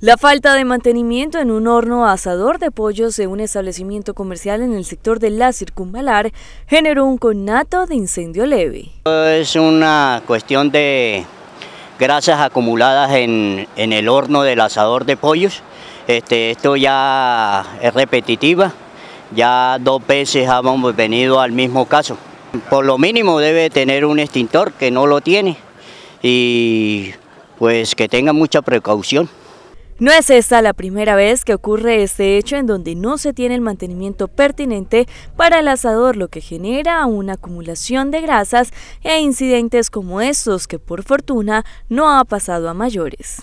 La falta de mantenimiento en un horno asador de pollos de un establecimiento comercial en el sector de la circunvalar generó un conato de incendio leve. Es una cuestión de grasas acumuladas en, el horno del asador de pollos. Este, esto ya es repetitiva, ya dos veces hemos venido al mismo caso. Por lo mínimo debe tener un extintor que no lo tiene y pues que tenga mucha precaución. No es esta la primera vez que ocurre este hecho en donde no se tiene el mantenimiento pertinente para el asador, lo que genera una acumulación de grasas e incidentes como estos que por fortuna no ha pasado a mayores.